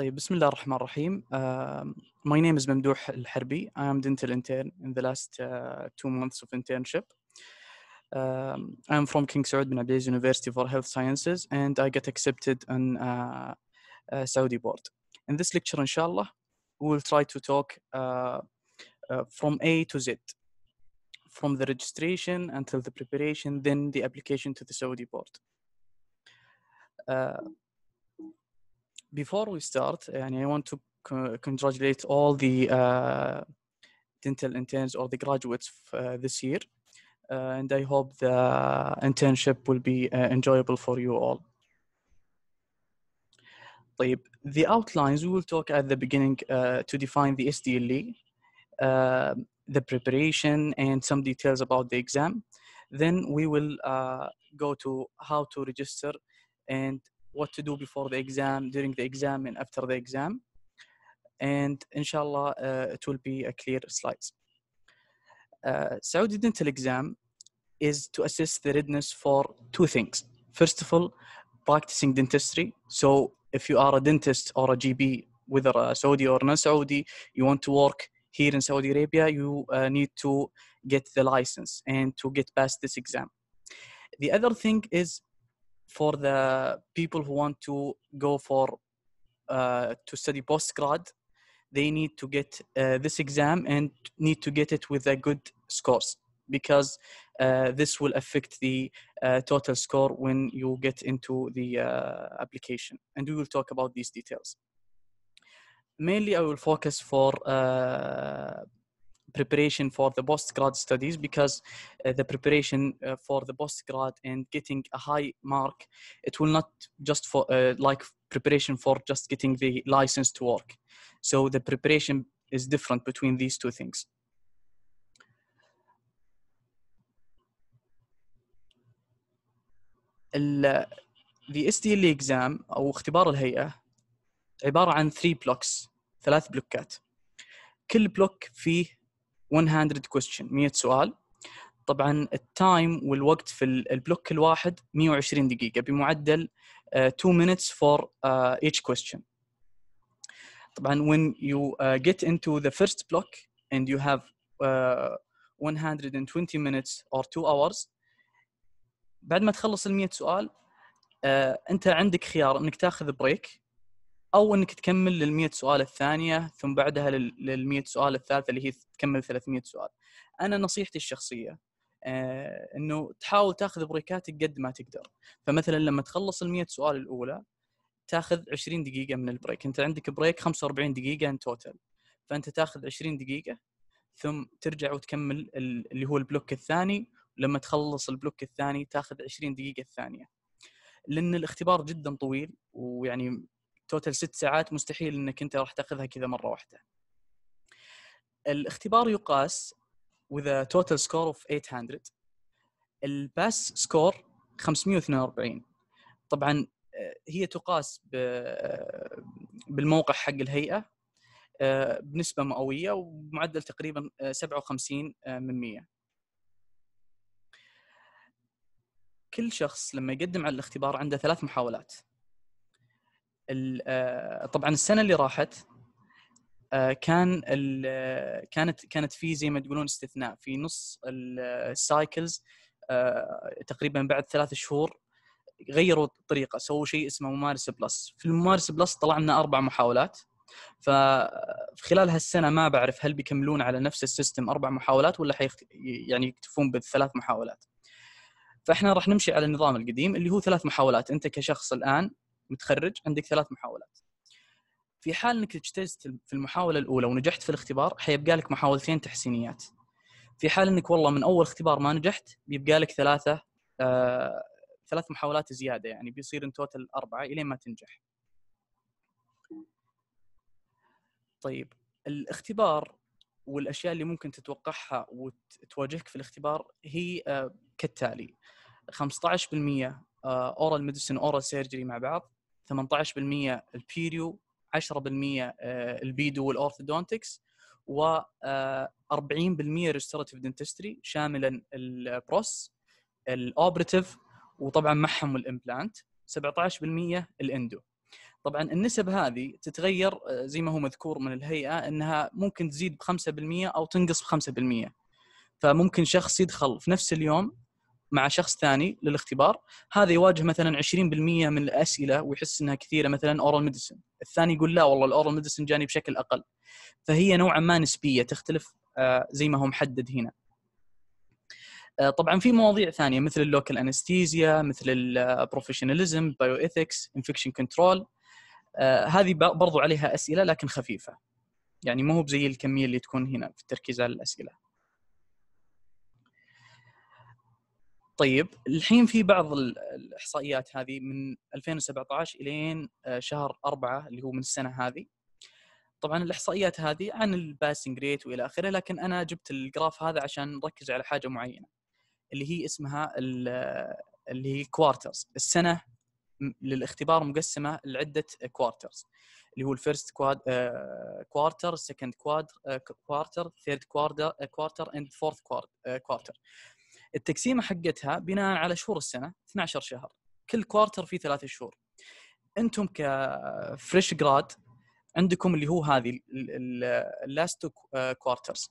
طيب بسم الله الرحمن الرحيم uh, my name is ممدوح الحربي I am dental intern in the last uh, two months of internship I am from King Saud bin Abdulaziz University for Health Sciences and I get accepted on uh, uh, Saudi board in this lecture inshallah we will try to talk uh, from A to Z from the registration until the preparation then the application to the Saudi board uh, before we start, and I want to congratulate all the uh, dental interns or the graduates uh, this year. Uh, and I hope the internship will be uh, enjoyable for you all. the outlines we will talk at the beginning uh, to define the SDLE, uh, the preparation, and some details about the exam. Then we will go to how to register and what to do before the exam, during the exam, and after the exam. And inshallah, uh, it will be a clear slides. Uh, Saudi dental exam is to assess the readiness for two things. First of all, practicing dentistry. So if you are a dentist or a GB, whether a uh, Saudi or non-Saudi, you want to work here in Saudi Arabia, you uh, need to get the license and to get past this exam. The other thing is for the people who want to go for uh, to study postgrad they need to get uh, this exam and need to get it with a good scores because uh, this will affect the uh, total score when you get into the uh, application and we will talk about these details mainly i will focus for uh, preparation for the postgrad studies because uh, the preparation uh, for the postgrad and getting a high mark it will not just for uh, like preparation for just getting the license to work so the preparation is different between these two things the SDL exam أو اختبار الهيئة عبارة عن 3 blocks ثلاث بلوكات كل بلوك فيه 100 كويستشن 100 سؤال طبعا التايم والوقت في البلوك الواحد 120 دقيقه بمعدل 2 آه، minutes for uh, each question طبعا when you uh, get into the first block and you have uh, 120 minutes or 2 hours بعد ما تخلص ال 100 سؤال uh, انت عندك خيار انك تاخذ بريك او انك تكمل لل سؤال الثانيه ثم بعدها لل سؤال الثالثه اللي هي تكمل 300 سؤال. انا نصيحتي الشخصيه آه انه تحاول تاخذ بريكاتك قد ما تقدر. فمثلا لما تخلص ال 100 سؤال الاولى تاخذ 20 دقيقه من البريك، انت عندك بريك 45 دقيقه ان توتال. فانت تاخذ 20 دقيقه ثم ترجع وتكمل اللي هو البلوك الثاني لما تخلص البلوك الثاني تاخذ 20 دقيقه الثانيه لان الاختبار جدا طويل ويعني توتال ست ساعات مستحيل انك انت راح تاخذها كذا مره واحده الاختبار يقاس وذا توتال سكور اوف 800 الباس سكور 542 طبعا آه، هي تقاس آه، بالموقع حق الهيئه آه، بنسبه مئويه ومعدل تقريبا 57 من 100 كل شخص لما يقدم على الاختبار عنده ثلاث محاولات آه، طبعا السنه اللي راحت آه، كان آه، كانت كانت في زي ما تقولون استثناء في نص السايكلز تقريبا بعد ثلاث شهور غيروا الطريقه سووا شيء اسمه ممارسه بلس في الممارسه بلس طلع لنا اربع محاولات فخلال هالسنه ما بعرف هل بيكملون على نفس السيستم اربع محاولات ولا حيخ... يعني يكتفون بالثلاث محاولات فاحنا راح نمشي على النظام القديم اللي هو ثلاث محاولات انت كشخص الان متخرج عندك ثلاث محاولات في حال انك اجتزت في المحاوله الاولى ونجحت في الاختبار حيبقى لك محاولتين تحسينيات في حال انك والله من اول اختبار ما نجحت بيبقى لك ثلاثه آه ثلاث محاولات زياده يعني بيصير ان توتال اربعه الين ما تنجح طيب الاختبار والاشياء اللي ممكن تتوقعها وتواجهك في الاختبار هي آه، كالتالي 15% اورال ميديسن اورال سيرجري مع بعض 18% البيريو 10% آه، البيدو والاورثودونتكس و 40% ريستوراتيف دنتستري شاملا البروس الاوبرتيف وطبعا معهم الامبلانت 17% الاندو طبعا النسب هذه تتغير آه، زي ما هو مذكور من الهيئه انها ممكن تزيد ب 5% او تنقص ب 5% فممكن شخص يدخل في نفس اليوم مع شخص ثاني للاختبار هذا يواجه مثلا 20% من الاسئله ويحس انها كثيره مثلا اورال ميديسن الثاني يقول لا والله الاورال ميديسن جاني بشكل اقل فهي نوعا ما نسبيه تختلف آه، زي ما هو محدد هنا آه، طبعا في مواضيع ثانيه مثل اللوكال انستيزيا مثل البروفيشناليزم بايو ايثكس انفكشن كنترول هذه برضو عليها اسئله لكن خفيفه يعني مو هو بزي الكميه اللي تكون هنا في التركيز على الاسئله طيب الحين في بعض الاحصائيات هذه من 2017 الين آه، شهر أربعة اللي هو من السنه هذه طبعا الاحصائيات هذه عن الباسنج ريت والى اخره لكن انا جبت الجراف هذا عشان نركز على حاجه معينه اللي هي اسمها اللي هي كوارترز السنه للاختبار مقسمه لعده كوارترز اللي هو الفيرست كوارتر سكند كوارتر ثيرد كوارتر كوارتر اند فورث كوارتر التقسيمه حقتها بناء على شهور السنه 12 شهر كل كوارتر فيه ثلاث شهور انتم كفريش جراد عندكم اللي هو هذه اللاست تو كوارترز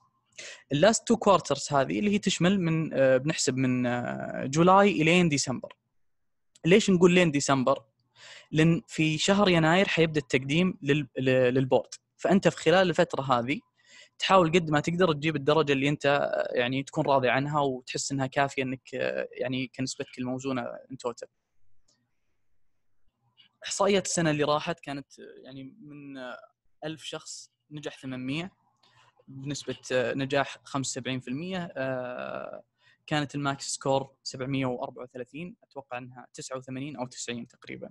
اللاست تو كوارترز هذه اللي هي تشمل من آه، بنحسب من آه، جولاي الين ديسمبر ليش نقول لين ديسمبر لان في شهر يناير حيبدا التقديم للبورد فانت في خلال الفتره هذه تحاول قد ما تقدر تجيب الدرجه اللي انت يعني تكون راضي عنها وتحس انها كافيه انك يعني كنسبتك الموزونه ان توتال. احصائيه السنه اللي راحت كانت يعني من 1000 شخص نجح 800 بنسبه نجاح 75% آه، كانت الماكس سكور 734 اتوقع انها 89 او 90 تقريبا.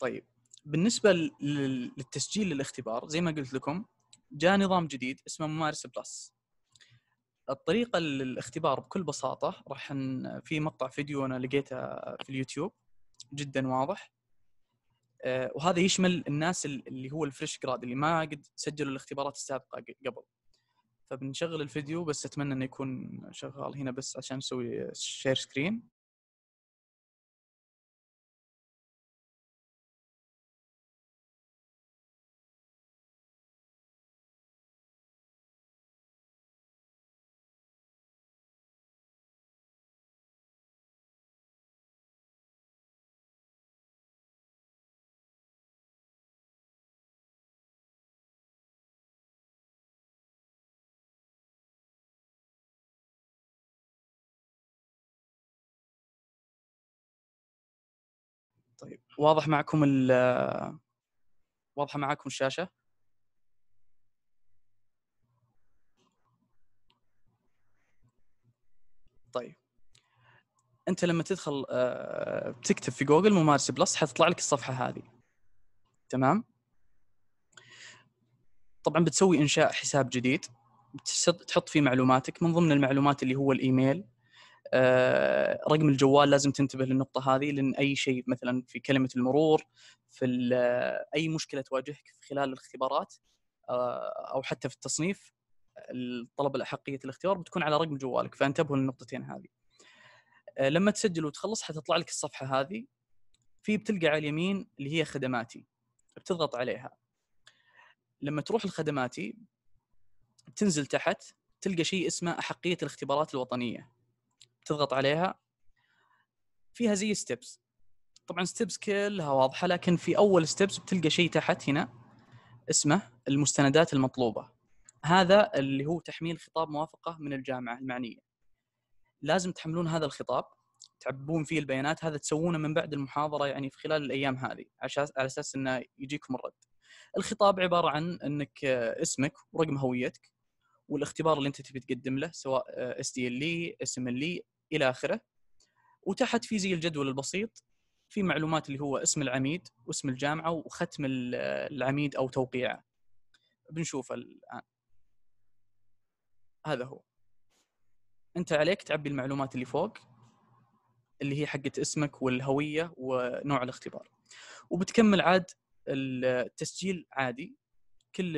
طيب بالنسبه للتسجيل للاختبار زي ما قلت لكم جاء نظام جديد اسمه ممارس بلس الطريقه للاختبار بكل بساطه راح في مقطع فيديو انا لقيته في اليوتيوب جدا واضح آه، وهذا يشمل الناس اللي هو الفريش جراد اللي ما قد سجلوا الاختبارات السابقه قبل فبنشغل الفيديو بس اتمنى انه يكون شغال هنا بس عشان نسوي شير سكرين واضح معكم ال آه، واضحه معكم الشاشه طيب انت لما تدخل آه، تكتب في جوجل ممارسه بلس حتطلع لك الصفحه هذه تمام طبعا بتسوي انشاء حساب جديد تحط فيه معلوماتك من ضمن المعلومات اللي هو الايميل آه، رقم الجوال لازم تنتبه للنقطة هذه لأن أي شيء مثلا في كلمة المرور في آه، أي مشكلة تواجهك خلال الاختبارات آه، أو حتى في التصنيف الطلبة الأحقية الاختبار بتكون على رقم جوالك فانتبهوا للنقطتين هذه لما تسجل وتخلص حتطلع لك الصفحة هذه في بتلقى على اليمين اللي هي خدماتي بتضغط عليها لما تروح لخدماتي تنزل تحت تلقى شيء اسمه أحقية الاختبارات الوطنية تضغط عليها فيها زي ستيبس طبعا ستيبس كلها واضحه لكن في اول ستيبس بتلقى شيء تحت هنا اسمه المستندات المطلوبه هذا اللي هو تحميل خطاب موافقه من الجامعه المعنيه لازم تحملون هذا الخطاب تعبون فيه البيانات هذا تسوونه من بعد المحاضره يعني في خلال الايام هذه عشان على اساس انه يجيكم الرد. الخطاب عباره عن انك آه، اسمك ورقم هويتك والاختبار اللي انت تبي تقدم له سواء اس دي ال اي اس ام ال اي الى اخره وتحت في زي الجدول البسيط في معلومات اللي هو اسم العميد واسم الجامعه وختم العميد او توقيعه بنشوفه الان هذا هو انت عليك تعبي المعلومات اللي فوق اللي هي حقت اسمك والهويه ونوع الاختبار وبتكمل عاد التسجيل عادي كل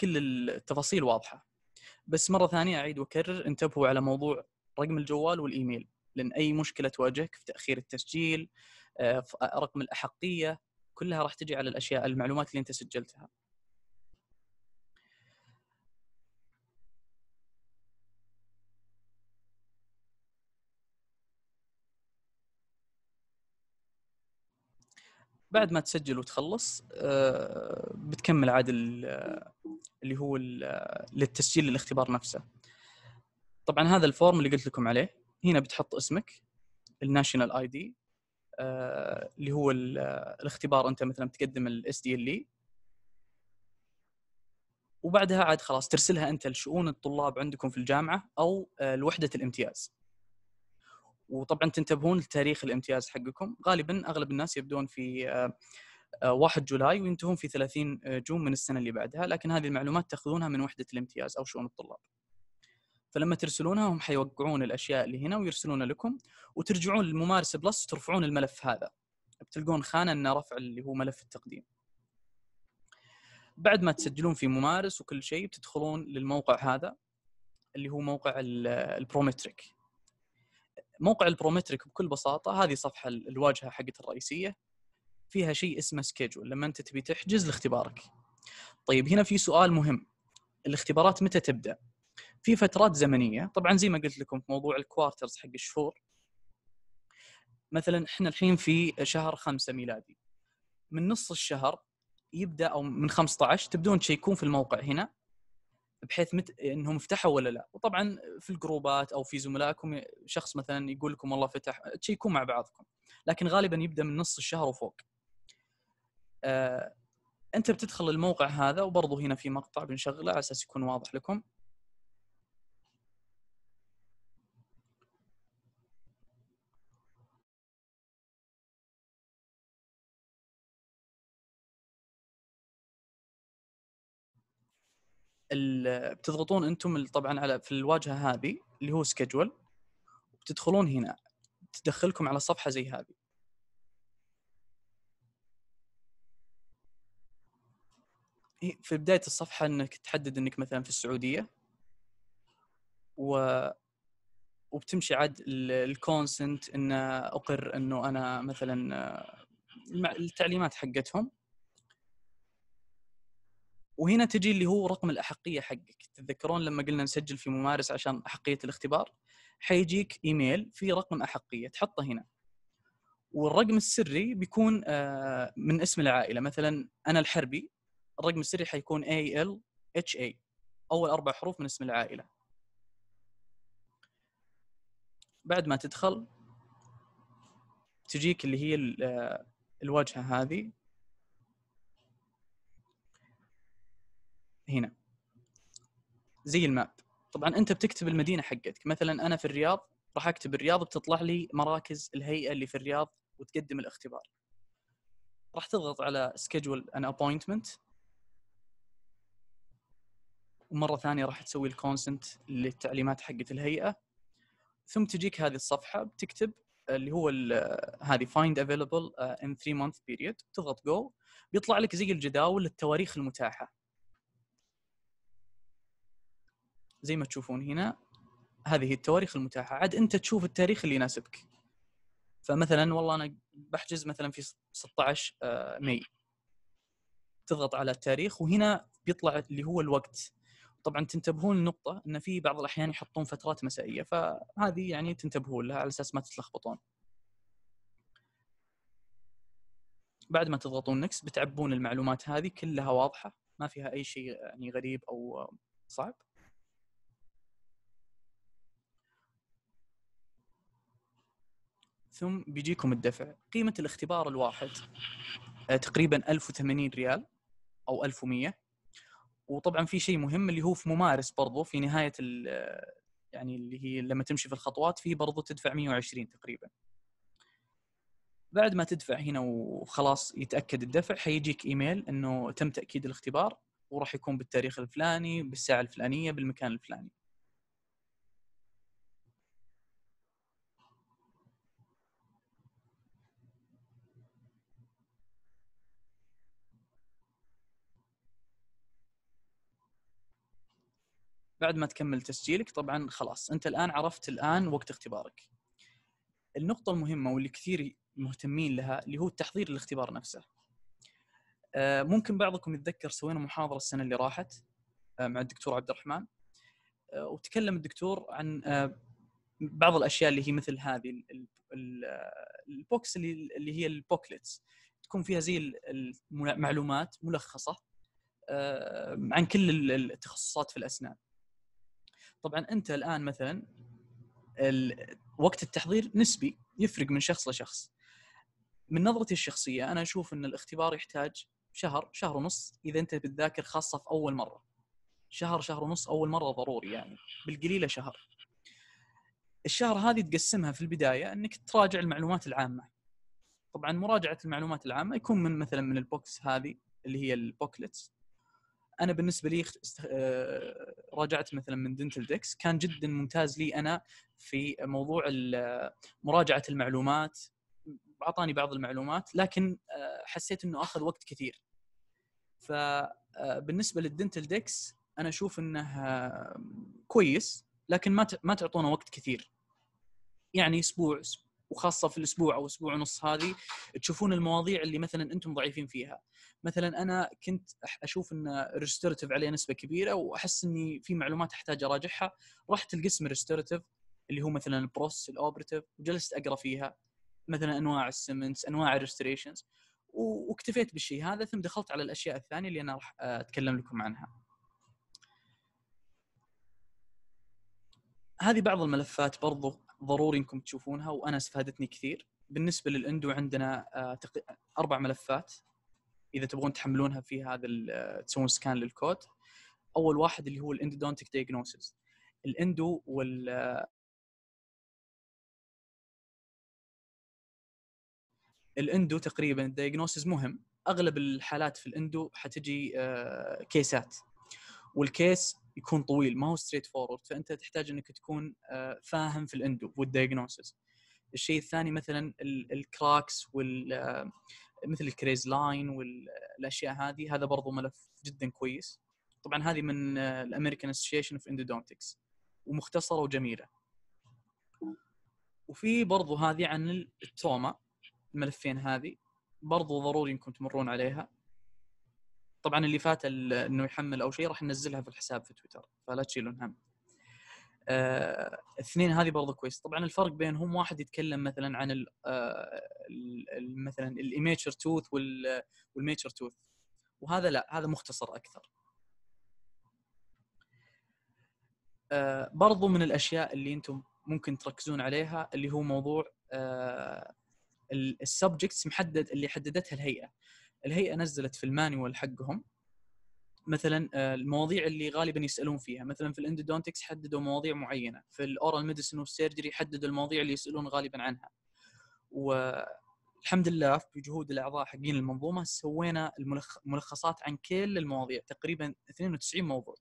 كل التفاصيل واضحه بس مره ثانيه اعيد واكرر انتبهوا على موضوع رقم الجوال والايميل لان اي مشكله تواجهك في تاخير التسجيل آه، آه، رقم الاحقيه كلها راح تجي على الاشياء المعلومات اللي انت سجلتها بعد ما تسجل وتخلص آه، بتكمل عاد آه، اللي هو آه، للتسجيل للاختبار نفسه طبعا هذا الفورم اللي قلت لكم عليه هنا بتحط اسمك الناشونال اي دي اللي هو الاختبار انت مثلا بتقدم الاس دي ال e. وبعدها عاد خلاص ترسلها انت لشؤون الطلاب عندكم في الجامعه او لوحده الامتياز وطبعا تنتبهون لتاريخ الامتياز حقكم غالبا اغلب الناس يبدون في 1 آه، آه، جولاي وينتهون في 30 آه، جون من السنه اللي بعدها لكن هذه المعلومات تاخذونها من وحده الامتياز او شؤون الطلاب فلما ترسلونها هم حيوقعون الاشياء اللي هنا ويرسلونها لكم وترجعون للممارسه بلس ترفعون الملف هذا بتلقون خانه انه رفع اللي هو ملف التقديم بعد ما تسجلون في ممارس وكل شيء بتدخلون للموقع هذا اللي هو موقع البرومتريك موقع البرومتريك بكل بساطه هذه صفحه الواجهه حقت الرئيسيه فيها شيء اسمه سكيدجول لما انت تبي تحجز لاختبارك طيب هنا في سؤال مهم الاختبارات متى تبدا في فترات زمنيه طبعا زي ما قلت لكم في موضوع الكوارترز حق الشهور مثلا احنا الحين في شهر خمسة ميلادي من نص الشهر يبدا او من 15 تبدون تشيكون في الموقع هنا بحيث مت... انهم فتحوا ولا لا وطبعا في الجروبات او في زملائكم شخص مثلا يقول لكم والله فتح تشيكون مع بعضكم لكن غالبا يبدا من نص الشهر وفوق آه... انت بتدخل الموقع هذا وبرضه هنا في مقطع بنشغله على اساس يكون واضح لكم بتضغطون انتم طبعا على في الواجهه هذه اللي هو سكجول وبتدخلون هنا تدخلكم على صفحه زي هذه في بدايه الصفحه انك تحدد انك مثلا في السعوديه و وبتمشي عاد الكونسنت ان اقر انه انا مثلا آه، التعليمات حقتهم وهنا تجي اللي هو رقم الاحقيه حقك تتذكرون لما قلنا نسجل في ممارس عشان احقيه الاختبار حيجيك ايميل في رقم احقيه تحطه هنا والرقم السري بيكون آه، من اسم العائله مثلا انا الحربي الرقم السري حيكون اي ال اتش اي اول اربع حروف من اسم العائله بعد ما تدخل تجيك اللي هي آه، الواجهه هذه هنا زي الماب طبعا انت بتكتب المدينه حقتك مثلا انا في الرياض راح اكتب الرياض بتطلع لي مراكز الهيئه اللي في الرياض وتقدم الاختبار راح تضغط على سكجول ان ابوينتمنت ومره ثانيه راح تسوي الكونسنت للتعليمات حقت الهيئه ثم تجيك هذه الصفحه بتكتب اللي هو آه، هذه فايند افيلبل ان 3 مانث بيريد تضغط جو بيطلع لك زي الجداول التواريخ المتاحه زي ما تشوفون هنا هذه التواريخ المتاحه عاد انت تشوف التاريخ اللي يناسبك فمثلا والله انا بحجز مثلا في 16 آه، ماي تضغط على التاريخ وهنا بيطلع اللي هو الوقت طبعا تنتبهون لنقطه ان في بعض الاحيان يحطون فترات مسائيه فهذه يعني تنتبهون لها على اساس ما تتلخبطون بعد ما تضغطون نكس بتعبون المعلومات هذه كلها واضحه ما فيها اي شيء يعني غريب او صعب ثم بيجيكم الدفع قيمة الاختبار الواحد آه، تقريبا 1080 ريال أو 1100 وطبعا في شيء مهم اللي هو في ممارس برضو في نهاية آه، يعني اللي هي لما تمشي في الخطوات فيه برضو تدفع 120 تقريبا بعد ما تدفع هنا وخلاص يتأكد الدفع حيجيك إيميل أنه تم تأكيد الاختبار وراح يكون بالتاريخ الفلاني بالساعة الفلانية بالمكان الفلاني بعد ما تكمل تسجيلك طبعا خلاص انت الان عرفت الان وقت اختبارك النقطه المهمه واللي كثير مهتمين لها اللي هو التحضير للاختبار نفسه آه، ممكن بعضكم يتذكر سوينا محاضره السنه اللي راحت آه، مع الدكتور عبد الرحمن آه، وتكلم الدكتور عن بعض الاشياء اللي هي مثل هذه البوكس اللي هي البوكلتس تكون فيها زي المعلومات ملخصه عن كل التخصصات في الاسنان طبعا انت الان مثلا وقت التحضير نسبي يفرق من شخص لشخص من نظرتي الشخصيه انا اشوف ان الاختبار يحتاج شهر شهر ونص اذا انت بتذاكر خاصه في اول مره شهر شهر ونص اول مره ضروري يعني بالقليله شهر الشهر هذه تقسمها في البدايه انك تراجع المعلومات العامه طبعا مراجعه المعلومات العامه يكون من مثلا من البوكس هذه اللي هي البوكلتس انا بالنسبه لي آه، راجعت مثلا من دنتل ديكس كان جدا ممتاز لي انا في موضوع مراجعه المعلومات اعطاني بعض المعلومات لكن آه، حسيت انه اخذ وقت كثير فبالنسبه آه، للدنتل ديكس انا اشوف انه كويس لكن ما ما تعطونا وقت كثير يعني اسبوع وخاصه في الاسبوع او اسبوع ونص هذه تشوفون المواضيع اللي مثلا انتم ضعيفين فيها مثلا انا كنت اشوف ان ريستورتيف عليه نسبه كبيره واحس اني في معلومات احتاج اراجعها رحت القسم ريستورتيف اللي هو مثلا البروس الاوبرتيف وجلست اقرا فيها مثلا انواع السمنس انواع الريستوريشنز واكتفيت بالشيء هذا ثم دخلت على الاشياء الثانيه اللي انا راح اتكلم لكم عنها هذه بعض الملفات برضو ضروري انكم تشوفونها وانا استفادتني كثير بالنسبه للاندو عندنا آه، اربع ملفات اذا تبغون تحملونها في هذا آه، تسوون سكان للكود اول واحد اللي هو الاندودونتيك دايجنوسيس الاندو وال آه، الاندو تقريبا الدايجنوسيس مهم اغلب الحالات في الاندو حتجي كيسات والكيس يكون طويل ما هو ستريت فورورد فانت تحتاج انك تكون آه، فاهم في الاندو والدياجنوسس الشيء الثاني مثلا الكراكس وال آه، مثل الكريز لاين والاشياء هذه هذا برضو ملف جدا كويس طبعا هذه من آه، الامريكان اسوشيشن اوف اندودونتكس ومختصره وجميله وفي برضو هذه عن التوما الملفين هذه برضو ضروري انكم تمرون عليها طبعا اللي فات انه يحمل او شيء راح ننزلها في الحساب في تويتر فلا تشيلون هم آه، اثنين هذه برضه كويس طبعا الفرق بينهم واحد يتكلم مثلا عن الـ آه، مثلا الايميتشر توث والميتشر توث وهذا لا هذا مختصر اكثر آه، برضو من الاشياء اللي انتم ممكن تركزون عليها اللي هو موضوع السبجكتس محدد اللي حددتها الهيئه الهيئه نزلت في المانيوال حقهم مثلا آه، المواضيع اللي غالبا يسالون فيها مثلا في الاندودونتكس حددوا مواضيع معينه في الاورال ميديسن والسيرجري حددوا المواضيع اللي يسالون غالبا عنها والحمد لله بجهود الاعضاء حقين المنظومه سوينا الملخصات عن كل المواضيع تقريبا 92 موضوع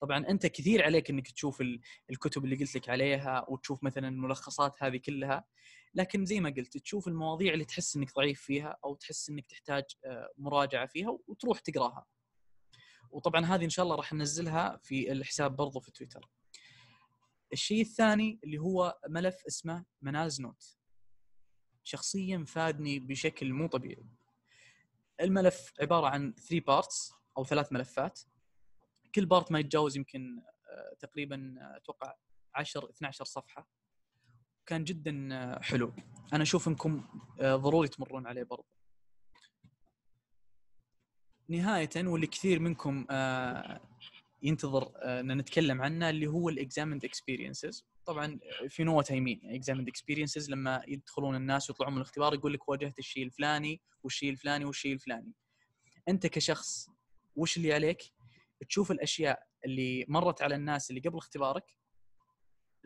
طبعا انت كثير عليك انك تشوف الكتب اللي قلت لك عليها وتشوف مثلا الملخصات هذه كلها لكن زي ما قلت تشوف المواضيع اللي تحس انك ضعيف فيها او تحس انك تحتاج آه، مراجعه فيها وتروح تقراها وطبعا هذه ان شاء الله راح ننزلها في الحساب برضو في تويتر الشيء الثاني اللي هو ملف اسمه مناز نوت شخصيا فادني بشكل مو طبيعي الملف عباره عن 3 بارتس او ثلاث ملفات كل بارت ما يتجاوز يمكن آه، تقريبا آه، اتوقع 10 12 صفحه كان جدا آه، حلو انا اشوف انكم ضروري تمرون عليه برضه نهايه واللي كثير منكم ينتظر ان نتكلم عنه اللي هو الاكزامند اكسبيرينسز طبعا في نوة تايمين اكزامند اكسبيرينسز لما يدخلون الناس ويطلعون من الاختبار يقول لك واجهت الشيء الفلاني والشيء الفلاني والشيء الفلاني انت كشخص وش اللي عليك تشوف الاشياء اللي مرت على الناس اللي قبل اختبارك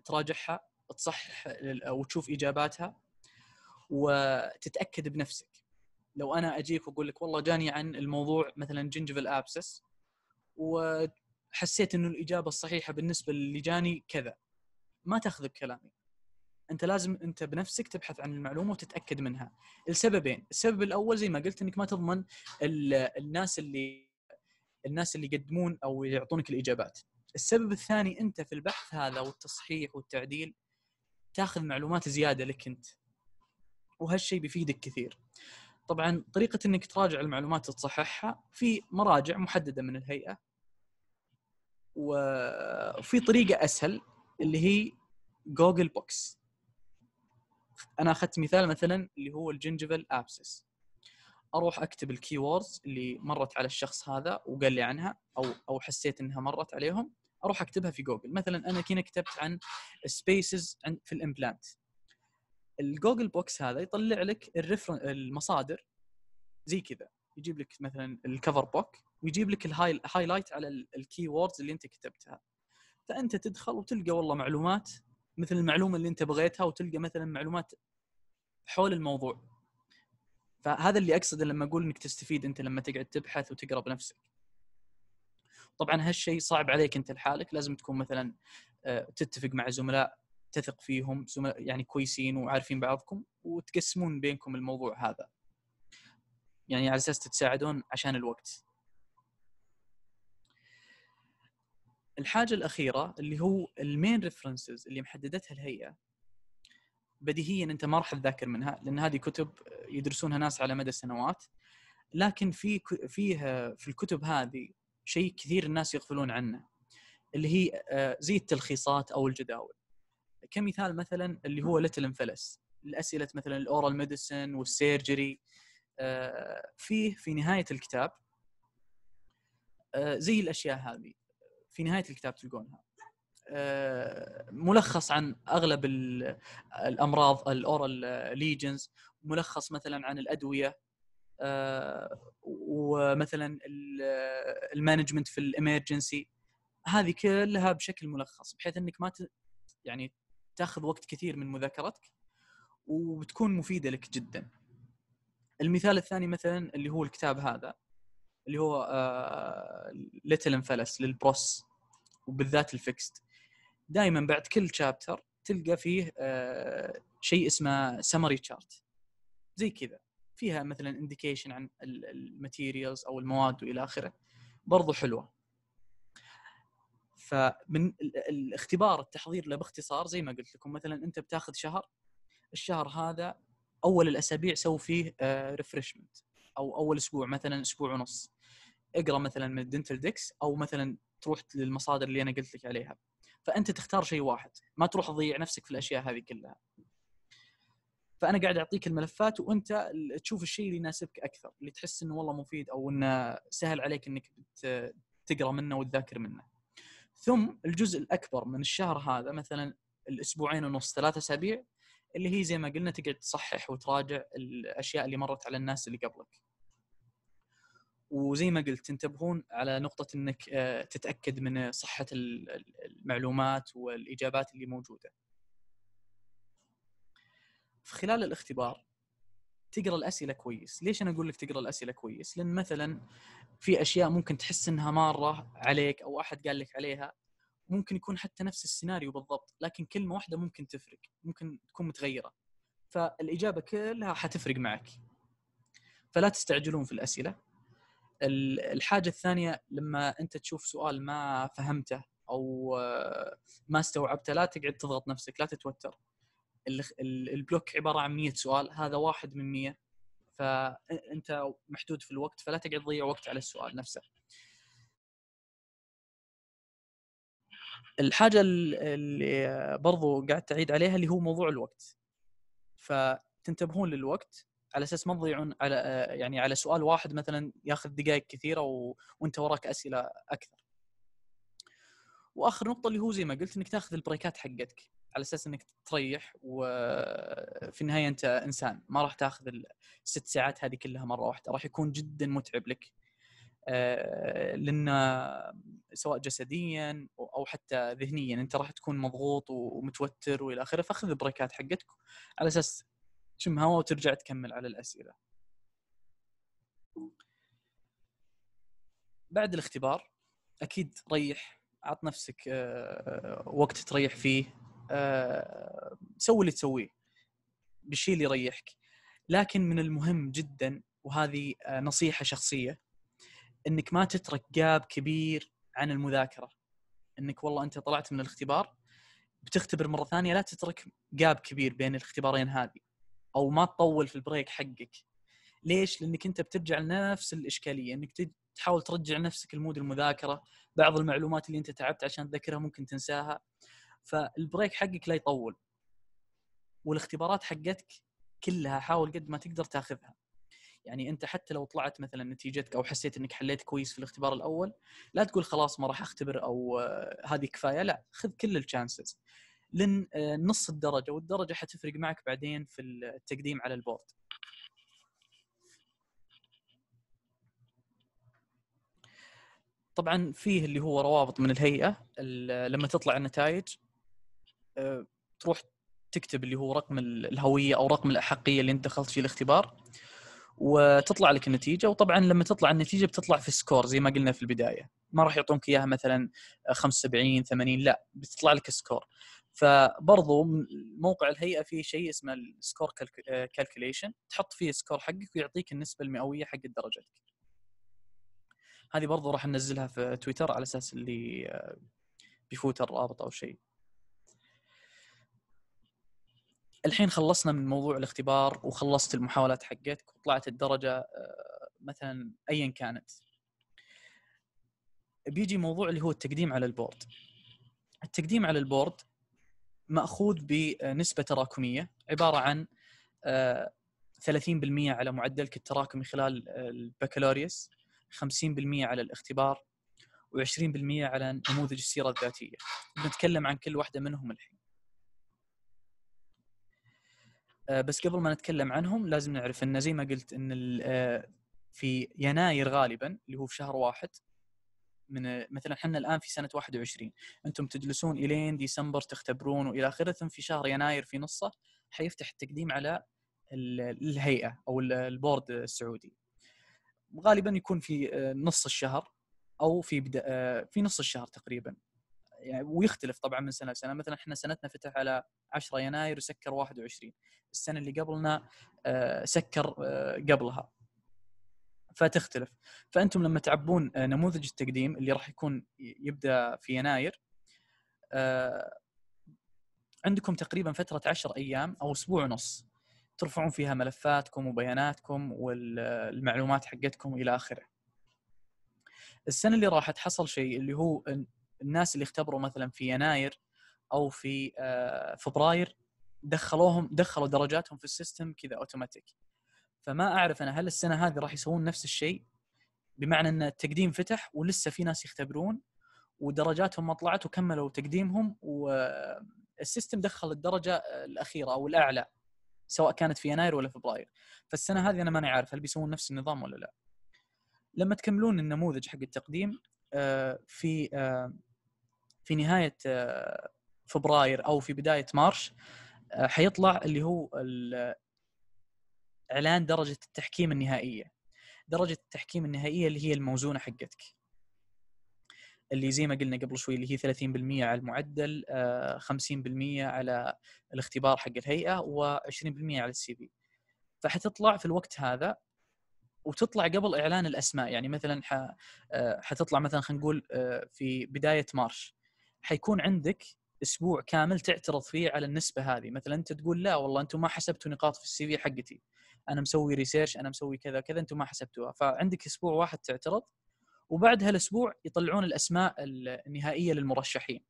تراجعها تصحح وتشوف اجاباتها وتتاكد بنفسك لو انا اجيك واقول لك والله جاني عن الموضوع مثلا جنجفل ابسس وحسيت انه الاجابه الصحيحه بالنسبه اللي جاني كذا ما تاخذ بكلامي انت لازم انت بنفسك تبحث عن المعلومه وتتاكد منها لسببين السبب الاول زي ما قلت انك ما تضمن الناس اللي الناس اللي يقدمون او يعطونك الاجابات السبب الثاني انت في البحث هذا والتصحيح والتعديل تاخذ معلومات زياده لك انت وهالشيء بيفيدك كثير طبعا طريقه انك تراجع المعلومات وتصححها في مراجع محدده من الهيئه وفي طريقه اسهل اللي هي جوجل بوكس انا اخذت مثال مثلا اللي هو الجنجفل ابسس اروح اكتب الكيوردز اللي مرت على الشخص هذا وقال لي عنها او او حسيت انها مرت عليهم اروح اكتبها في جوجل مثلا انا كنا كتبت عن سبيسز في الامبلانت الجوجل بوكس هذا يطلع لك المصادر زي كذا يجيب لك مثلا الكفر بوك ويجيب لك الهايلايت على الكي ووردز اللي انت كتبتها فانت تدخل وتلقى والله معلومات مثل المعلومه اللي انت بغيتها وتلقى مثلا معلومات حول الموضوع فهذا اللي اقصده لما اقول انك تستفيد انت لما تقعد تبحث وتقرا بنفسك طبعا هالشيء صعب عليك انت لحالك لازم تكون مثلا آه، تتفق مع زملاء تثق فيهم زملاء يعني كويسين وعارفين بعضكم وتقسمون بينكم الموضوع هذا يعني على اساس تتساعدون عشان الوقت الحاجه الاخيره اللي هو المين ريفرنسز اللي محددتها الهيئه بديهيا انت ما راح تذاكر منها لان هذه كتب يدرسونها ناس على مدى سنوات لكن في فيها في الكتب هذه شيء كثير الناس يغفلون عنه اللي هي آه، زي التلخيصات او الجداول كمثال مثلا اللي هو ليتل انفلس الاسئله مثلا الاورال ميديسن والسيرجري آه، فيه في نهايه الكتاب آه، زي الاشياء هذه في نهايه الكتاب تلقونها آه، ملخص عن اغلب الامراض الاورال ليجنز ملخص مثلا عن الادويه آه، ومثلا المانجمنت في الامرجنسي هذه كلها بشكل ملخص بحيث انك ما ت... يعني تاخذ وقت كثير من مذاكرتك وبتكون مفيده لك جدا. المثال الثاني مثلا اللي هو الكتاب هذا اللي هو ليتل آه، انفلس للبروس وبالذات الفيكست دائما بعد كل شابتر تلقى فيه آه، شيء اسمه سمري تشارت زي كذا فيها مثلا انديكيشن عن الماتيريالز او المواد والى اخره برضو حلوه فمن الاختبار التحضير له باختصار زي ما قلت لكم مثلا انت بتاخذ شهر الشهر هذا اول الاسابيع سوي فيه ريفرشمنت آه، او اول اسبوع مثلا اسبوع ونص اقرا مثلا من الدنتل ديكس او مثلا تروح للمصادر اللي انا قلت لك عليها فانت تختار شيء واحد ما تروح تضيع نفسك في الاشياء هذه كلها فانا قاعد اعطيك الملفات وانت تشوف الشيء اللي يناسبك اكثر اللي تحس انه والله مفيد او انه سهل عليك انك تقرا منه وتذاكر منه ثم الجزء الاكبر من الشهر هذا مثلا الاسبوعين ونص ثلاثة اسابيع اللي هي زي ما قلنا تقعد تصحح وتراجع الاشياء اللي مرت على الناس اللي قبلك وزي ما قلت تنتبهون على نقطة أنك آه، تتأكد من صحة المعلومات والإجابات اللي موجودة في خلال الاختبار تقرا الاسئله كويس، ليش انا اقول لك تقرا الاسئله كويس؟ لان مثلا في اشياء ممكن تحس انها ماره عليك او احد قال لك عليها ممكن يكون حتى نفس السيناريو بالضبط، لكن كلمه واحده ممكن تفرق، ممكن تكون متغيره. فالاجابه كلها حتفرق معك. فلا تستعجلون في الاسئله، الحاجه الثانيه لما انت تشوف سؤال ما فهمته او ما استوعبته لا تقعد تضغط نفسك لا تتوتر البلوك عباره عن 100 سؤال هذا واحد من 100 فانت محدود في الوقت فلا تقعد تضيع وقت على السؤال نفسه الحاجه اللي برضو قاعد تعيد عليها اللي هو موضوع الوقت فتنتبهون للوقت على اساس ما تضيعون على يعني على سؤال واحد مثلا ياخذ دقائق كثيره و... وانت وراك اسئله اكثر. واخر نقطه اللي هو زي ما قلت انك تاخذ البريكات حقتك على اساس انك تريح وفي النهايه انت انسان ما راح تاخذ الست ساعات هذه كلها مره واحده راح يكون جدا متعب لك آه، لان سواء جسديا او حتى ذهنيا انت راح تكون مضغوط ومتوتر والى اخره فاخذ البريكات حقتك على اساس تشم هواء وترجع تكمل على الاسئله بعد الاختبار اكيد ريح عط نفسك آه، آه، وقت تريح فيه آه، سوي اللي تسويه بالشيء اللي يريحك لكن من المهم جدا وهذه نصيحه شخصيه انك ما تترك جاب كبير عن المذاكره انك والله انت طلعت من الاختبار بتختبر مره ثانيه لا تترك جاب كبير بين الاختبارين هذه او ما تطول في البريك حقك ليش لانك انت بترجع لنفس الاشكاليه انك تحاول ترجع نفسك لمود المذاكره بعض المعلومات اللي انت تعبت عشان تذكرها ممكن تنساها فالبريك حقك لا يطول والاختبارات حقتك كلها حاول قد ما تقدر تاخذها يعني انت حتى لو طلعت مثلا نتيجتك او حسيت انك حليت كويس في الاختبار الاول لا تقول خلاص ما راح اختبر او آه، هذه كفايه لا خذ كل الشانسز لن آه، نص الدرجه والدرجه حتفرق معك بعدين في التقديم على البورد. طبعا فيه اللي هو روابط من الهيئه لما تطلع النتائج آه، تروح تكتب اللي هو رقم الهويه او رقم الاحقيه اللي انت دخلت فيه الاختبار وتطلع لك النتيجه وطبعا لما تطلع النتيجه بتطلع في سكور زي ما قلنا في البدايه ما راح يعطونك اياها مثلا 75 80 لا بتطلع لك سكور فبرضو موقع الهيئه فيه شيء اسمه السكور كالكوليشن آه، تحط فيه السكور حقك ويعطيك النسبه المئويه حق درجتك هذه برضو راح ننزلها في تويتر على اساس اللي آه، بيفوت الرابط او شيء الحين خلصنا من موضوع الاختبار وخلصت المحاولات حقتك وطلعت الدرجه آه، مثلا ايا كانت بيجي موضوع اللي هو التقديم على البورد التقديم على البورد ماخوذ بنسبه تراكميه عباره عن 30% آه، على معدلك التراكمي خلال البكالوريوس 50% على الاختبار و20% على نموذج السيره الذاتيه بنتكلم عن كل واحده منهم الحين آه، بس قبل ما نتكلم عنهم لازم نعرف ان زي ما قلت ان آه، في يناير غالبا اللي هو في شهر واحد من مثلا احنا الان في سنه 21 انتم تجلسون الين ديسمبر تختبرون والى اخره ثم في شهر يناير في نصه حيفتح التقديم على الهيئه او البورد السعودي غالبا يكون في آه، نص الشهر او في بدا آه، في نص الشهر تقريبا يعني ويختلف طبعا من سنه لسنه مثلا احنا سنتنا فتح على 10 يناير وسكر 21 السنه اللي قبلنا آه، سكر قبلها فتختلف فانتم لما تعبون آه، نموذج التقديم اللي راح يكون يبدا في يناير آه، عندكم تقريبا فتره 10 ايام او اسبوع ونص ترفعون فيها ملفاتكم وبياناتكم والمعلومات حقتكم الى اخره. السنه اللي راحت حصل شيء اللي هو الناس اللي اختبروا مثلا في يناير او في آه، فبراير دخلوهم دخلوا درجاتهم في السيستم كذا اوتوماتيك. فما اعرف انا هل السنه هذه راح يسوون نفس الشيء بمعنى ان التقديم فتح ولسه في ناس يختبرون ودرجاتهم ما طلعت وكملوا تقديمهم والسيستم دخل الدرجه الاخيره او الاعلى سواء كانت في يناير ولا فبراير فالسنه هذه انا ماني عارف هل بيسوون نفس النظام ولا لا لما تكملون النموذج حق التقديم آه، في آه، في نهايه آه، فبراير او في بدايه مارش حيطلع اللي هو اعلان درجه التحكيم النهائيه درجه التحكيم النهائيه اللي هي الموزونه حقتك اللي زي ما قلنا قبل شوي اللي هي 30% على المعدل 50% آه، على الاختبار حق الهيئه و20% على السي في فحتطلع في الوقت هذا وتطلع قبل اعلان الاسماء يعني مثلا آه، حتطلع مثلا خلينا نقول آه، في بدايه مارش حيكون عندك اسبوع كامل تعترض فيه على النسبه هذه مثلا انت تقول لا والله انتم ما حسبتوا نقاط في السي في حقتي انا مسوي ريسيرش انا مسوي كذا كذا انتم ما حسبتوها فعندك اسبوع واحد تعترض وبعد هالاسبوع يطلعون الاسماء النهائيه للمرشحين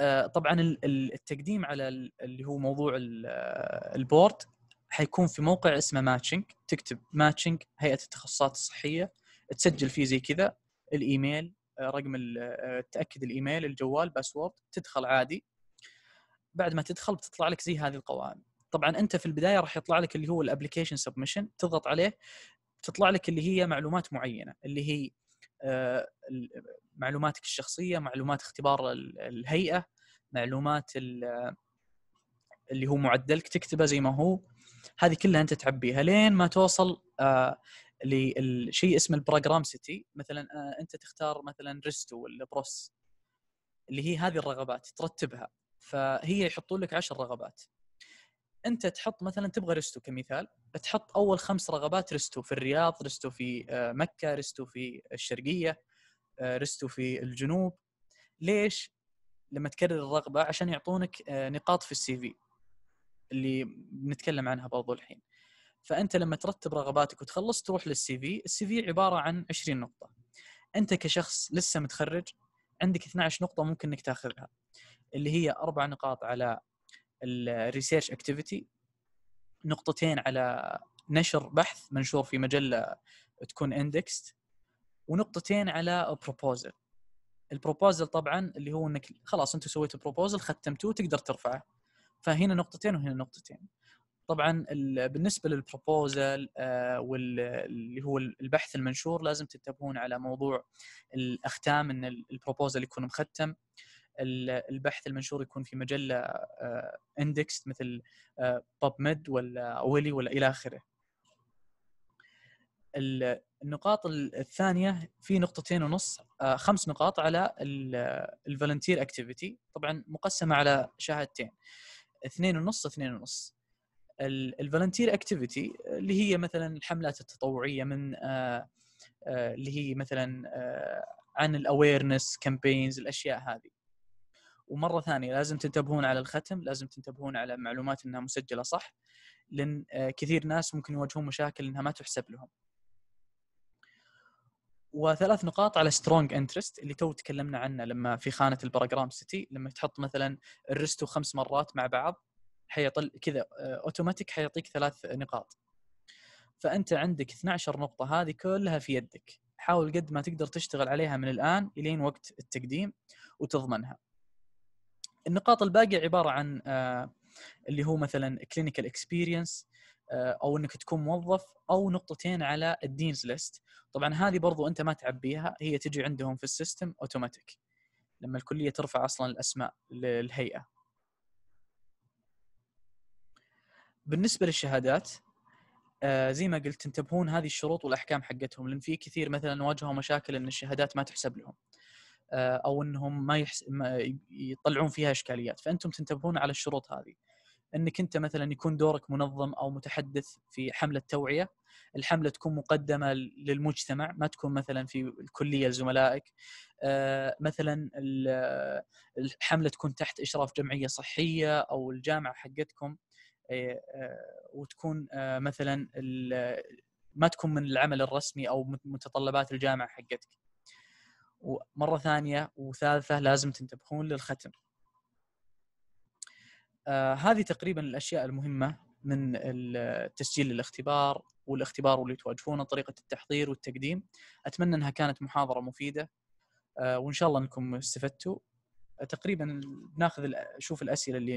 آه، طبعا التقديم على اللي هو موضوع آه، البورد حيكون في موقع اسمه ماتشنج تكتب ماتشنج هيئه التخصصات الصحيه تسجل فيه زي كذا الايميل آه، رقم تاكد الايميل الجوال باسورد تدخل عادي بعد ما تدخل بتطلع لك زي هذه القوائم طبعا انت في البدايه راح يطلع لك اللي هو الابلكيشن سبمشن تضغط عليه تطلع لك اللي هي معلومات معينه اللي هي آه، معلوماتك الشخصيه معلومات اختبار الهيئه معلومات اللي هو معدلك تكتبه زي ما هو هذه كلها انت تعبيها لين ما توصل آه، لشيء اسمه البروجرام سيتي مثلا آه، انت تختار مثلا ريستو ولا بروس اللي هي هذه الرغبات ترتبها فهي يحطون لك عشر رغبات انت تحط مثلا تبغى ريستو كمثال تحط اول خمس رغبات ريستو في الرياض ريستو في آه، مكه ريستو في الشرقيه آه، ريستو في الجنوب ليش لما تكرر الرغبه عشان يعطونك آه، نقاط في السي في اللي بنتكلم عنها برضو الحين فانت لما ترتب رغباتك وتخلص تروح للسي في السي في عباره عن 20 نقطه انت كشخص لسه متخرج عندك 12 نقطه ممكن انك تاخذها اللي هي اربع نقاط على الريسيرش اكتيفيتي نقطتين على نشر بحث منشور في مجله تكون اندكست ونقطتين على بروبوزل البروبوزل طبعا اللي هو انك خلاص انتم سويتوا بروبوزل ختمتوه تقدر ترفعه فهنا نقطتين وهنا نقطتين طبعا بالنسبه للبروبوزل آه، واللي هو البحث المنشور لازم تنتبهون على موضوع الاختام ان البروبوزل يكون مختم البحث المنشور يكون في مجله اندكس آه، مثل باب آه، ميد ولا ويلي ولا الى اخره النقاط الثانيه في نقطتين ونص آه، خمس نقاط على الفالنتير اكتيفيتي طبعا مقسمه على شهادتين اثنين ونص اثنين ونص الفالنتير اكتيفيتي اللي هي مثلا الحملات التطوعيه من اللي هي مثلا عن الاويرنس كامبينز الاشياء هذه ومره ثانيه لازم تنتبهون على الختم لازم تنتبهون على معلومات انها مسجله صح لان آه، كثير ناس ممكن يواجهون مشاكل انها ما تحسب لهم وثلاث نقاط على سترونج انترست اللي تو تكلمنا عنه لما في خانه البراجرام سيتي لما تحط مثلا الريستو خمس مرات مع بعض حيطل كذا اوتوماتيك آه، حيعطيك ثلاث نقاط فانت عندك 12 نقطه هذه كلها في يدك حاول قد ما تقدر تشتغل عليها من الان الين وقت التقديم وتضمنها النقاط الباقيه عباره عن آه، اللي هو مثلا كلينيكال اكسبيرينس آه، او انك تكون موظف او نقطتين على الدينز ليست طبعا هذه برضو انت ما تعبيها هي تجي عندهم في السيستم اوتوماتيك لما الكليه ترفع اصلا الاسماء للهيئه بالنسبه للشهادات آه، زي ما قلت انتبهون هذه الشروط والاحكام حقتهم لان في كثير مثلا واجهوا مشاكل ان الشهادات ما تحسب لهم آه، او انهم ما, يحس... ما يطلعون فيها اشكاليات فانتم تنتبهون على الشروط هذه انك انت مثلا يكون دورك منظم او متحدث في حمله توعيه الحمله تكون مقدمه للمجتمع ما تكون مثلا في الكليه لزملائك آه، مثلا الحمله تكون تحت اشراف جمعيه صحيه او الجامعه حقتكم آه، وتكون مثلا ما تكون من العمل الرسمي او متطلبات الجامعه حقتك ومره ثانيه وثالثه لازم تنتبهون للختم. آه هذه تقريبا الاشياء المهمه من التسجيل للاختبار والاختبار واللي تواجهونه طريقه التحضير والتقديم اتمنى انها كانت محاضره مفيده آه وان شاء الله انكم استفدتوا تقريبا بناخذ شوف الاسئله اللي